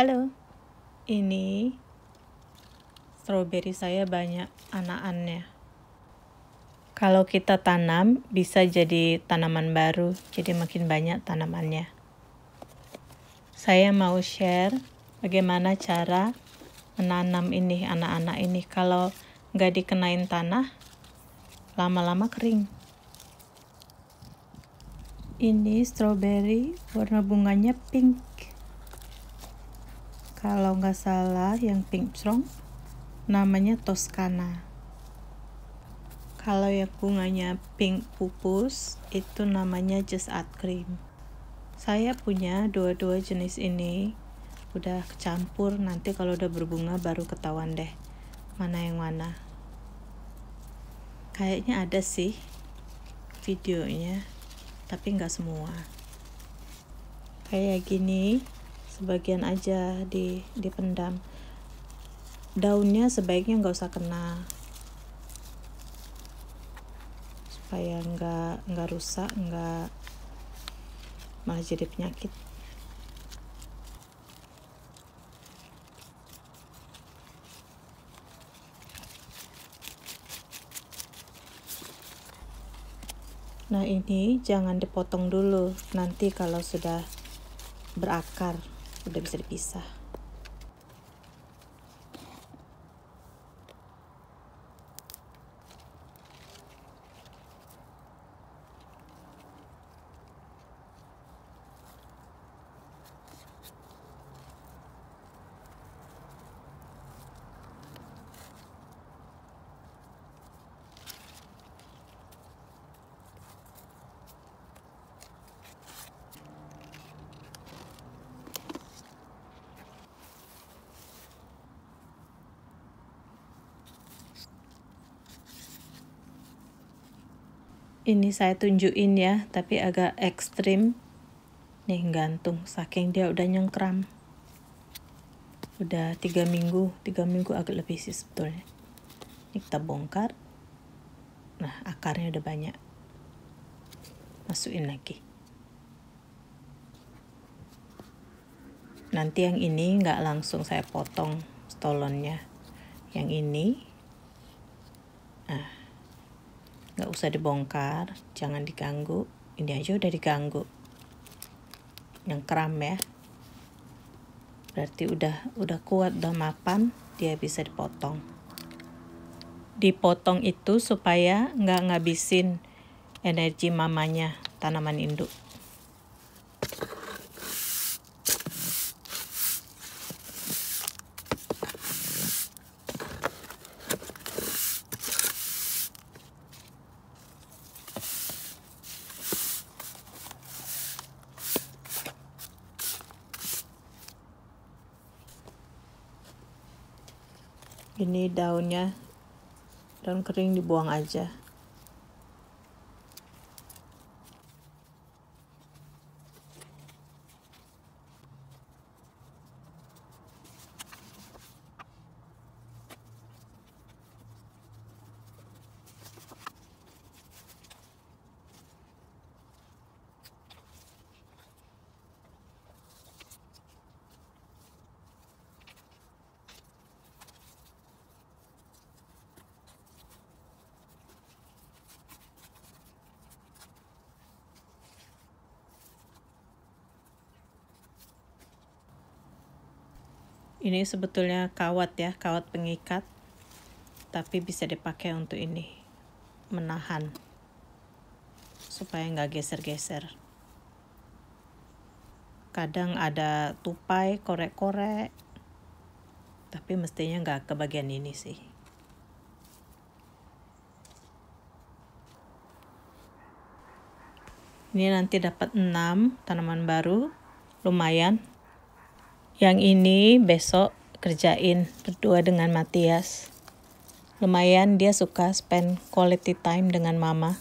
Halo, ini stroberi saya banyak anakannya. Kalau kita tanam, bisa jadi tanaman baru, jadi makin banyak tanamannya. Saya mau share bagaimana cara menanam ini, anak-anak ini. Kalau nggak dikenain tanah, lama-lama kering. Ini stroberi, warna bunganya pink kalau nggak salah yang pink strong namanya Toscana kalau yang bunganya pink pupus itu namanya just art cream saya punya dua-dua jenis ini udah kecampur nanti kalau udah berbunga baru ketahuan deh mana yang mana kayaknya ada sih videonya tapi nggak semua kayak gini sebagian aja di dipendam daunnya sebaiknya nggak usah kena supaya nggak nggak rusak nggak malah jadi penyakit Nah ini jangan dipotong dulu nanti kalau sudah berakar udah bisa dipisah ini saya tunjukin ya tapi agak ekstrim nih gantung saking dia udah nyengkram udah tiga minggu tiga minggu agak lebih sih sebetulnya ini kita bongkar nah akarnya udah banyak masukin lagi nanti yang ini nggak langsung saya potong stolonnya yang ini nah nggak usah dibongkar jangan diganggu ini aja udah diganggu yang kram ya berarti udah udah kuat udah mapan dia bisa dipotong dipotong itu supaya nggak ngabisin energi mamanya tanaman induk ini daunnya daun kering dibuang aja Ini sebetulnya kawat ya, kawat pengikat. Tapi bisa dipakai untuk ini, menahan. Supaya nggak geser-geser. Kadang ada tupai, korek-korek. Tapi mestinya nggak ke bagian ini sih. Ini nanti dapat 6 tanaman baru. Lumayan, yang ini besok kerjain berdua dengan Matias. Lumayan dia suka spend quality time dengan mama.